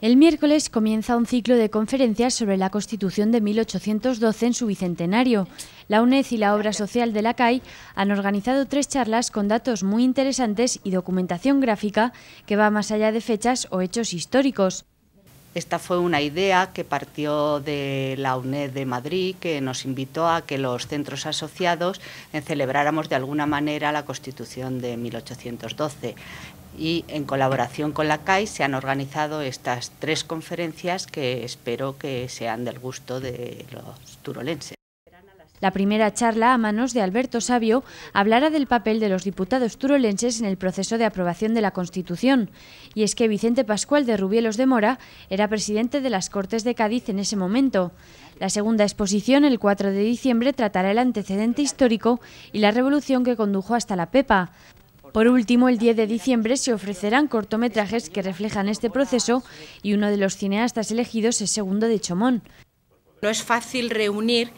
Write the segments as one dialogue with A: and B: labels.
A: El miércoles comienza un ciclo de conferencias sobre la Constitución de 1812 en su bicentenario. La UNED y la Obra Social de la CAI han organizado tres charlas con datos muy interesantes y documentación gráfica que va más allá de fechas o hechos históricos.
B: Esta fue una idea que partió de la UNED de Madrid, que nos invitó a que los centros asociados eh, celebráramos de alguna manera la Constitución de 1812 y en colaboración con la CAI se han organizado estas tres conferencias que espero que sean del gusto de los turolenses.
A: La primera charla, a manos de Alberto Sabio, hablará del papel de los diputados turolenses en el proceso de aprobación de la Constitución. Y es que Vicente Pascual de Rubielos de Mora era presidente de las Cortes de Cádiz en ese momento. La segunda exposición, el 4 de diciembre, tratará el antecedente histórico y la revolución que condujo hasta la PEPA. Por último, el 10 de diciembre se ofrecerán cortometrajes que reflejan este proceso y uno de los cineastas elegidos es Segundo de Chomón.
C: No es fácil reunir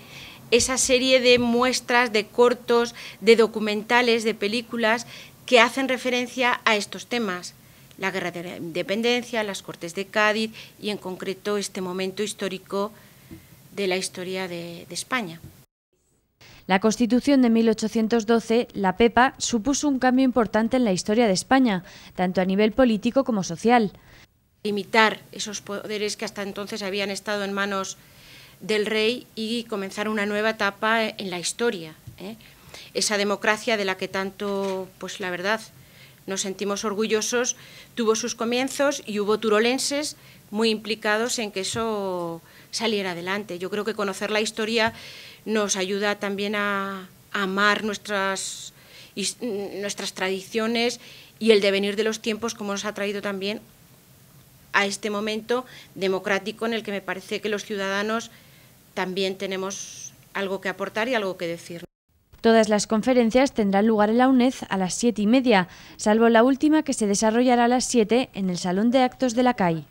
C: esa serie de muestras, de cortos, de documentales, de películas que hacen referencia a estos temas. La guerra de la independencia, las Cortes de Cádiz y en concreto este momento histórico de la historia de, de España.
A: La Constitución de 1812, la PEPA, supuso un cambio importante en la historia de España, tanto a nivel político como social.
C: Limitar esos poderes que hasta entonces habían estado en manos del rey y comenzar una nueva etapa en la historia. ¿eh? Esa democracia de la que tanto, pues la verdad, nos sentimos orgullosos, tuvo sus comienzos y hubo turolenses muy implicados en que eso salir adelante. Yo creo que conocer la historia nos ayuda también a, amar nuestras, nuestras tradiciones y el devenir de los tiempos, como nos ha traído también a este momento democrático en el que me parece que los ciudadanos también tenemos algo que aportar y algo que decir.
A: Todas las conferencias tendrán lugar en la UNED a las siete y media, salvo la última que se desarrollará a las siete en el Salón de Actos de la CAI.